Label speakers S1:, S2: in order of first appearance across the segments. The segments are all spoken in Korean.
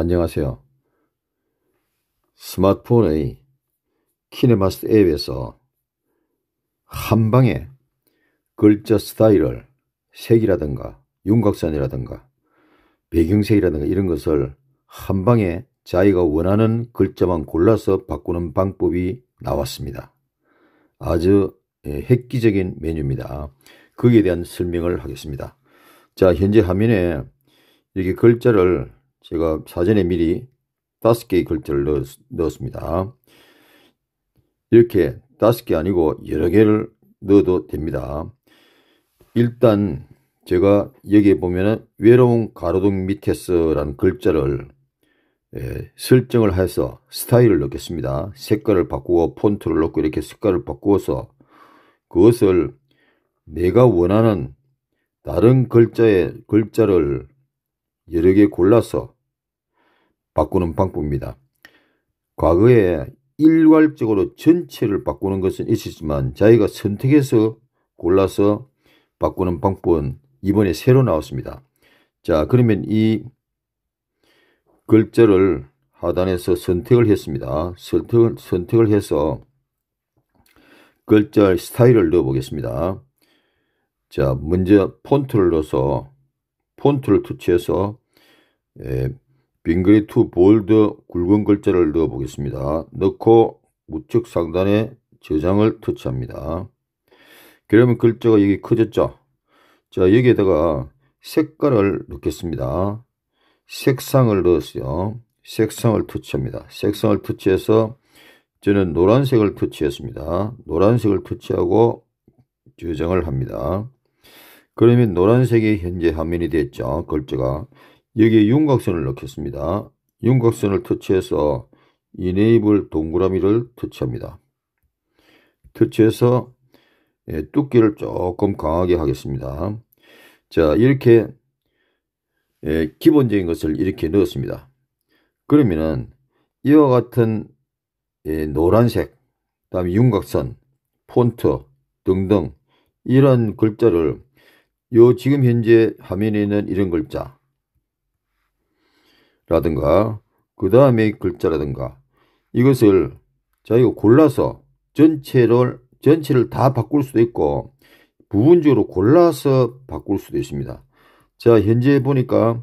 S1: 안녕하세요. 스마트폰의 키네마스트 앱에서 한 방에 글자 스타일을 색이라든가 윤곽선이라든가 배경색이라든가 이런 것을 한 방에 자기가 원하는 글자만 골라서 바꾸는 방법이 나왔습니다. 아주 예, 획기적인 메뉴입니다. 거기에 대한 설명을 하겠습니다. 자, 현재 화면에 이렇게 글자를 제가 사전에 미리 다섯 개의 글자를 넣었, 넣었습니다. 이렇게 다섯 개 아니고 여러 개를 넣어도 됩니다. 일단 제가 여기에 보면은 외로운 가로등 밑에서라는 글자를 예, 설정을 해서 스타일을 넣겠습니다. 색깔을 바꾸고 폰트를 넣고 이렇게 색깔을 바꾸어서 그것을 내가 원하는 다른 글자의 글자를 여러 개 골라서 바꾸는 방법입니다. 과거에 일괄적으로 전체를 바꾸는 것은 있었지만 자기가 선택해서 골라서 바꾸는 방법은 이번에 새로 나왔습니다. 자 그러면 이 글자를 하단에서 선택을 했습니다. 선택을, 선택을 해서 글자 스타일을 넣어 보겠습니다. 자 먼저 폰트를 넣어서 폰트를 터치해서 에, 예, 빙그레 투 볼드 굵은 글자를 넣어 보겠습니다. 넣고 우측 상단에 저장을 터치합니다. 그러면 글자가 여기 커졌죠? 자 여기에다가 색깔을 넣겠습니다. 색상을 넣었어요. 색상을 터치합니다. 색상을 터치해서 저는 노란색을 터치했습니다. 노란색을 터치하고 저장을 합니다. 그러면 노란색이 현재 화면이 됐죠. 글자가. 여기에 윤곽선을 넣겠습니다. 윤곽선을 터치해서 이네이블 동그라미를 터치합니다. 터치해서 예, 두께를 조금 강하게 하겠습니다. 자 이렇게 예, 기본적인 것을 이렇게 넣었습니다. 그러면은 이와 같은 예, 노란색, 다음 윤곽선, 폰트 등등 이런 글자를 요 지금 현재 화면에 있는 이런 글자 라든가 그 다음에 글자라든가 이것을 자기가 골라서 전체를 전체를 다 바꿀 수도 있고 부분적으로 골라서 바꿀 수도 있습니다. 자 현재 보니까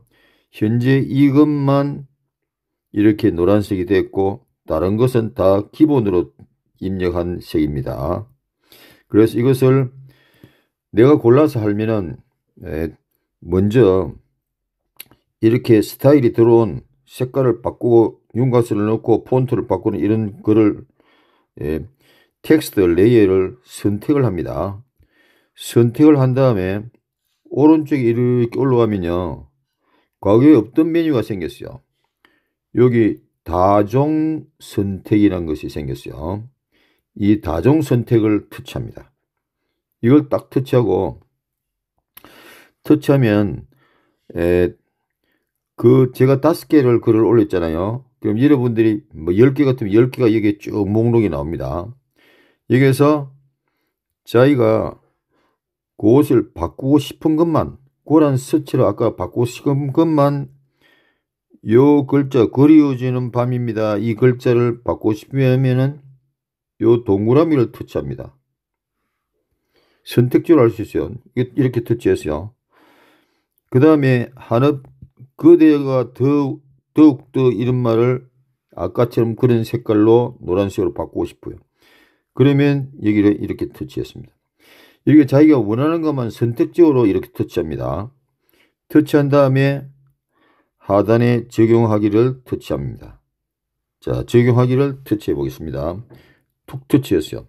S1: 현재 이것만 이렇게 노란색이 됐고 다른 것은 다 기본으로 입력한 색입니다. 그래서 이것을 내가 골라서 하면은 예, 먼저 이렇게 스타일이 들어온 색깔을 바꾸고 윤곽선을 넣고 폰트를 바꾸는 이런 글을 예, 텍스트 레이어를 선택을 합니다. 선택을 한 다음에 오른쪽에 이렇게 올라가면요. 과거에 없던 메뉴가 생겼어요. 여기 다종 선택이라는 것이 생겼어요. 이 다종 선택을 터치합니다. 이걸 딱 터치하고 터치하면 에, 그 제가 다섯 개를 글을 올렸잖아요. 그럼 여러분들이 뭐0개 같으면 열개가 여기에 쭉 목록이 나옵니다. 여기에서 자기가 그것을 바꾸고 싶은 것만 고란 스치로 아까 바꾸고 싶은 것만 요 글자 그리워지는 밤입니다. 이 글자를 바꾸고 싶으면은 요 동그라미를 터치합니다. 선택지로 할 수 있어요. 이렇게 터치했어요. 그 다음에 한업 그 대가 더욱, 더욱더 이런말을 아까처럼 그런 색깔로 노란색으로 바꾸고 싶어요. 그러면 여기를 이렇게 터치했습니다. 이렇게 자기가 원하는 것만 선택적으로 이렇게 터치합니다. 터치한 다음에 하단에 적용하기를 터치합니다. 자, 적용하기를 터치해 보겠습니다. 툭 터치했어요.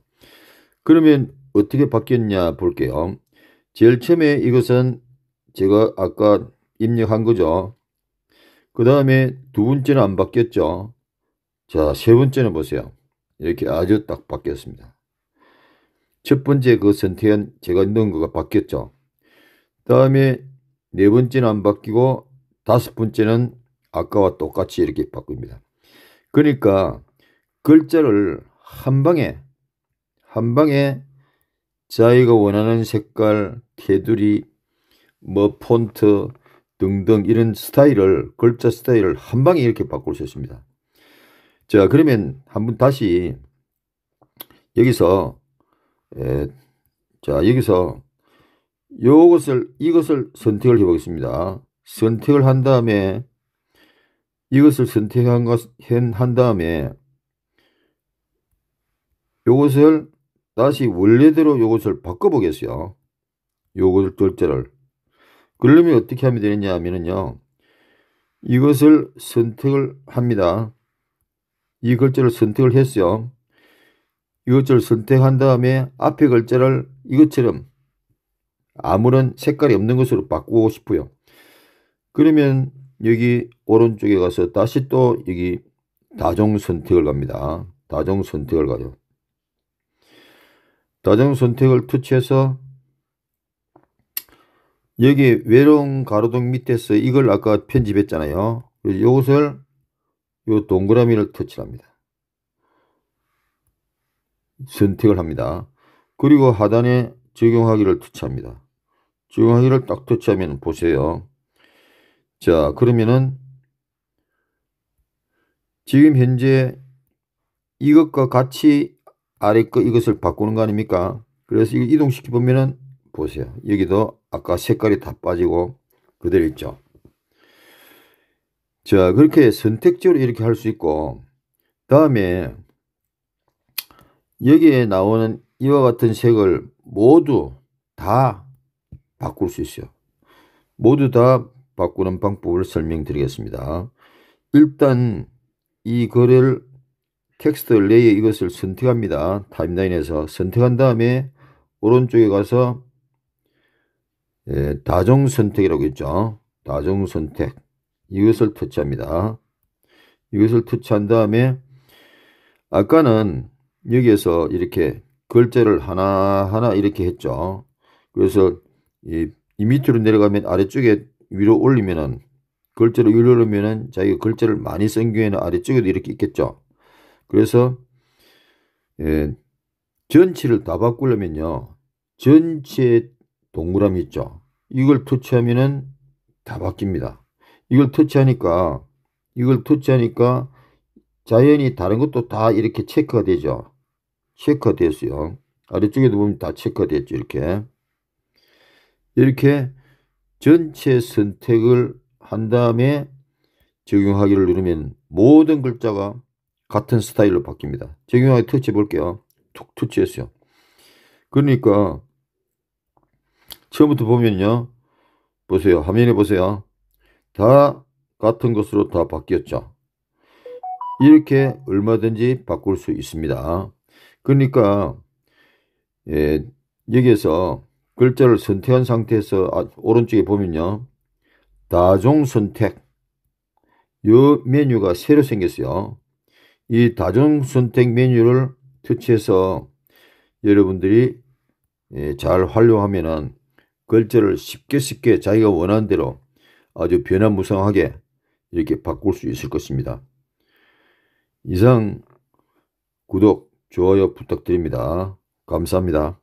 S1: 그러면 어떻게 바뀌었냐 볼게요. 제일 처음에 이것은 제가 아까 입력한 거죠. 그 다음에 두 번째는 안 바뀌었죠. 자, 세 번째는 보세요. 이렇게 아주 딱 바뀌었습니다. 첫 번째 그 선택한 제가 넣은 거가 바뀌었죠. 다음에 네 번째는 안 바뀌고 다섯 번째는 아까와 똑같이 이렇게 바꿉니다. 그러니까 글자를 한 방에 한 방에 자기가 원하는 색깔, 테두리, 뭐 폰트, 등등 이런 스타일을 글자 스타일을 한 방에 이렇게 바꿀 수 있습니다. 자 그러면 한번 다시 여기서 에, 예, 자 여기서 요것을 이것을 선택을 해 보겠습니다. 선택을 한 다음에 이것을 선택한 것, 한 다음에 요것을 다시 원래대로 요것을 바꿔보겠어요. 요것을 글자를 그러려면 어떻게 하면 되느냐 하면요. 이것을 선택을 합니다. 이 글자를 선택을 했어요. 이것을 선택한 다음에 앞에 글자를 이것처럼 아무런 색깔이 없는 것으로 바꾸고 싶어요. 그러면 여기 오른쪽에 가서 다시 또 여기 다정 선택을 갑니다. 다정 선택을 가요. 다정 선택을 터치해서 여기 외로운 가로등 밑에서 이걸 아까 편집했잖아요. 그래서 이것을 요 동그라미를 터치합니다. 선택을 합니다. 그리고 하단에 적용하기를 터치합니다. 적용하기를 딱 터치하면 보세요. 자 그러면은 지금 현재 이것과 같이 아래 거 이것을 바꾸는 거 아닙니까? 그래서 이걸 이동시켜 보면은 보세요. 여기도 아까 색깔이 다 빠지고 그대로 있죠. 자, 그렇게 선택적으로 이렇게 할 수 있고, 다음에 여기에 나오는 이와 같은 색을 모두 다 바꿀 수 있어요. 모두 다 바꾸는 방법을 설명드리겠습니다. 일단 이 글을 텍스트 레이에 이것을 선택합니다. 타임라인에서 선택한 다음에 오른쪽에 가서 예, 다정 선택이라고 했죠. 다정 선택. 이것을 터치합니다. 이것을 터치한 다음에 아까는 여기에서 이렇게 글자를 하나하나 이렇게 했죠. 그래서 이, 이 밑으로 내려가면 아래쪽에 위로 올리면은 글자를 위로 올리면은 자기가 글자를 많이 쓴 경우에는 아래쪽에도 이렇게 있겠죠. 그래서 예, 전체를 다 바꾸려면요. 전체 동그라미 있죠. 이걸 터치하면은 다 바뀝니다. 이걸 터치하니까 이걸 터치하니까 자연히 다른 것도 다 이렇게 체크가 되죠. 체크가 됐어요. 아래쪽에도 보면 다 체크가 됐죠. 이렇게 이렇게 전체 선택을 한 다음에 적용하기를 누르면 모든 글자가 같은 스타일로 바뀝니다. 적용하기 터치 해 볼게요. 툭 터치했어요. 그러니까 처음부터 보면요. 보세요. 화면에 보세요. 다 같은 것으로 다 바뀌었죠. 이렇게 얼마든지 바꿀 수 있습니다. 그러니까 예, 여기에서 글자를 선택한 상태에서 아, 오른쪽에 보면요. 다종 선택 요 메뉴가 새로 생겼어요. 이 다종 선택 메뉴를 터치해서 여러분들이 예, 잘 활용하면은 글자를 쉽게 쉽게 자기가 원하는 대로 아주 변화무쌍하게 이렇게 바꿀 수 있을 것입니다. 이상 구독, 좋아요 부탁드립니다. 감사합니다.